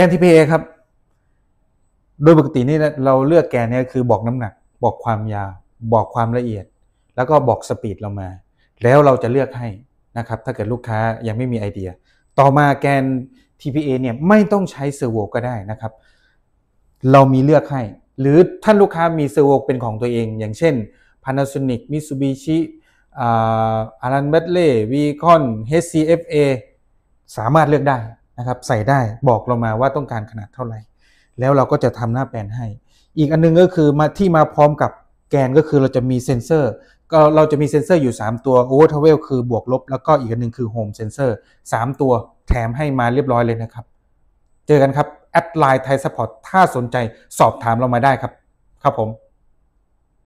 แกน TPA ครับ โดยปกตินี่เราเลือกแกนเนี่ยคือบอกน้ำหนัก บอกความยาวบอกความละเอียด แล้วก็บอกสปีดเรามา แล้วเราจะเลือกให้นะครับ ถ้าเกิดลูกค้ายังไม่มีไอเดีย ต่อมาแกน TPA เนี่ยไม่ต้องใช้เซอร์โวก็ได้นะครับ เรามีเลือกให้ หรือท่านลูกค้ามีเซอร์โวเป็นของตัวเอง อย่างเช่น Panasonic Mitsubishi อารันเบตเล่วีคอน HCFA สามารถเลือกได้ะครับ ใส่ได้บอกเรามาว่าต้องการขนาดเท่าไหร่ แล้วเราก็จะทำหน้าแปลนให้ อีกอันนึงก็คือมาที่มาพร้อมกับแกนก็คือเราจะมีเซ็นเซอร์ ก็เราจะมีเซ็นเซอร์อยู่ 3 ตัวโ o v e r t r ทเวลคือบวกลบแล้วก็อีกอันนึงคือโ Home นเซอร์3ตัวแถมให้มาเรียบร้อยเลยนะครับ เจอกันครับ แอดไลน์ไทยสปอร์ต ถ้าสนใจสอบถามเรามาได้ครับ ครับผม